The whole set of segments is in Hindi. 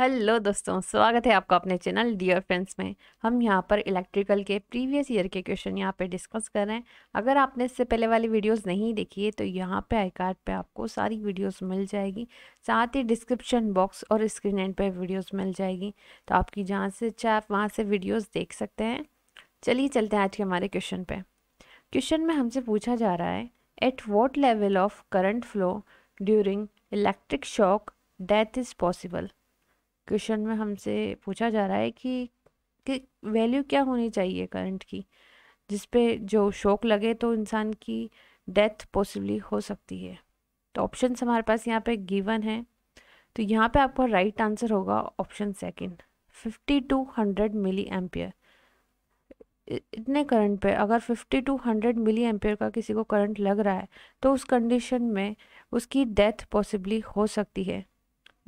हेलो दोस्तों स्वागत है आपका अपने चैनल डियर फ्रेंड्स में हम यहाँ पर इलेक्ट्रिकल के प्रीवियस ईयर के क्वेश्चन यहाँ पे डिस्कस कर रहे हैं अगर आपने इससे पहले वाली वीडियोस नहीं देखी है तो यहाँ पे आई कार्ड पर आपको सारी वीडियोस मिल जाएगी साथ ही डिस्क्रिप्शन बॉक्स और स्क्रीन एंड पे वीडियोज़ मिल जाएगी तो आपकी जहाँ से इच्छा आप वहाँ से वीडियोज़ देख सकते हैं चलिए चलते हैं आज के हमारे क्वेश्चन पर क्वेश्चन में हमसे पूछा जा रहा है at what level of current flow during electric shock death is possible question में हमसे पूछा जा रहा है कि, कि वैल्यू क्या होनी चाहिए करंट की जिस पे जो शौक लगे तो इंसान की डेथ पॉसिबली हो सकती है तो ऑप्शन हमारे पास यहाँ पे गिवन है तो यहाँ पे आपका राइट आंसर होगा option second fifty to hundred milli ampere इतने करंट पे अगर fifty to hundred milli ampere का किसी को करंट लग रहा है तो उस कंडीशन में उसकी डेथ पॉसिबली हो सकती है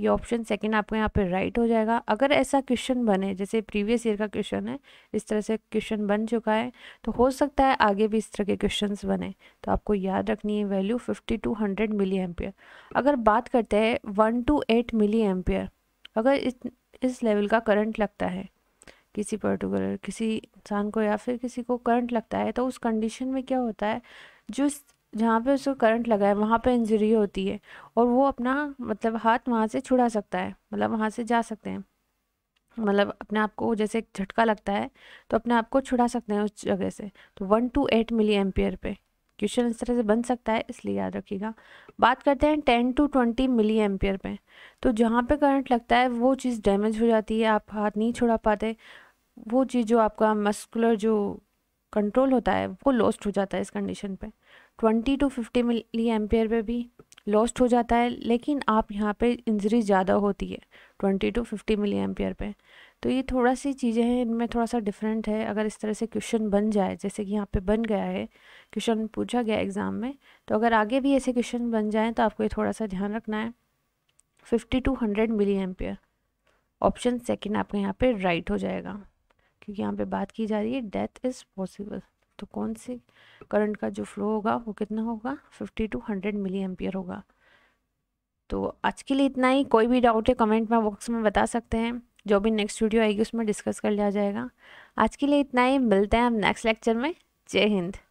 ये ऑप्शन सेकंड आपको यहाँ पे राइट हो जाएगा अगर ऐसा क्वेश्चन बने जैसे प्रीवियस ईयर का क्वेश्चन है इस तरह से क्वेश्चन बन चुका है तो हो सकता है आगे भी इस तरह के क्वेश्चन बने तो आपको याद रखनी है value fifty to hundred milli ampere अगर बात करते हैं one to eight milli ampere अगर इस इस लेवल का करंट लगता है किसी पर्टिकुलर किसी इंसान को या फिर किसी को करंट लगता है तो उस कंडीशन में क्या होता है जो जहाँ पे उसको करंट लगा है वहाँ पे इंजरी होती है और वो अपना मतलब हाथ वहाँ से छुड़ा सकता है मतलब वहाँ से जा सकते हैं मतलब अपने आप को जैसे एक झटका लगता है तो अपने आप को छुड़ा सकते हैं उस जगह से तो one to eight milli ampere पे क्वेश्चन इस तरह से बन सकता है इसलिए याद रखिएगा बात करते हैं ten to twenty milli ampere पे तो जहाँ पे करंट लगता है वो चीज़ डैमेज हो जाती है आप हाथ नहीं छुड़ा पाते वो चीज़ जो आपका मस्कुलर जो कंट्रोल होता है वो लॉस्ट हो जाता है इस कंडीशन पे twenty to fifty milli ampere पे भी लॉस्ट हो जाता है लेकिन आप यहाँ पे इंजरी ज़्यादा होती है twenty to fifty milli ampere पे तो ये थोड़ा सी चीज़ें हैं इनमें थोड़ा सा डिफरेंट है अगर इस तरह से क्वेश्चन बन जाए जैसे कि यहाँ पे बन गया है क्वेश्चन पूछा गया एग्ज़ाम में तो अगर आगे भी ऐसे क्वेश्चन बन जाएँ तो आपको ये थोड़ा सा ध्यान रखना है fifty to hundred milli ampere option second आपके यहाँ पर राइट हो जाएगा क्योंकि यहाँ पे बात की जा रही है डेथ इज़ पॉसिबल तो कौन से करंट का जो फ्लो होगा वो कितना होगा fifty to hundred milli ampere होगा तो आज के लिए इतना ही कोई भी डाउट है कमेंट में बॉक्स में बता सकते हैं जो भी नेक्स्ट वीडियो आएगी उसमें डिस्कस कर लिया जाएगा आज के लिए इतना ही मिलते हैं हम नेक्स्ट लेक्चर में जय हिंद